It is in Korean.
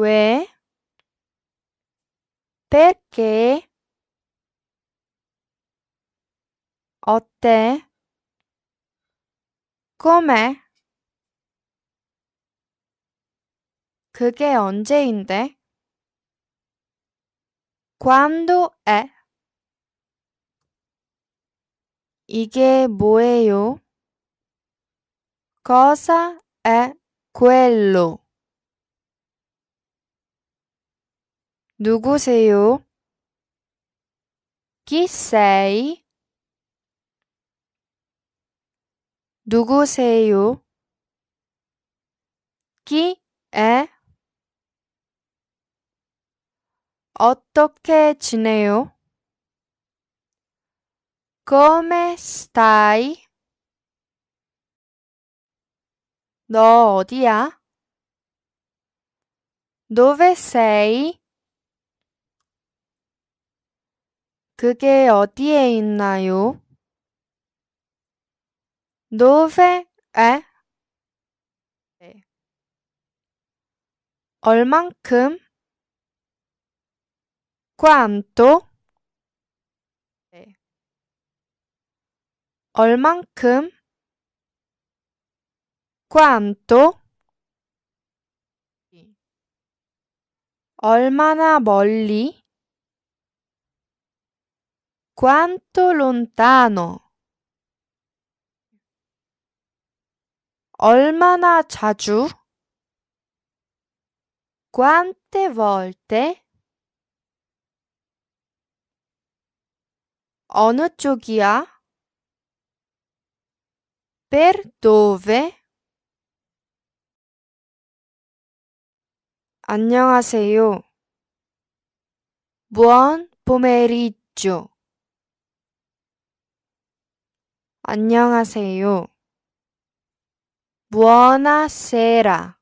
왜? perché? 어때? come? 그게 언제인데? quando è? 이게 뭐예요? cosa è quello? 누구세요? Qui sei? 누구세요? Qui est? 어떻게 지내요? Come stai? 너 어디야? Dove sei? 그게 어디에 있나요? 노베 에 얼만큼 q u 네. 얼만큼 q u a 얼마나 멀리 quanto lontano 얼마나 자주 quante volte 어느 쪽이야 per dove 안녕하세요. Buon pomeriggio. 안녕하세요. Buonasera.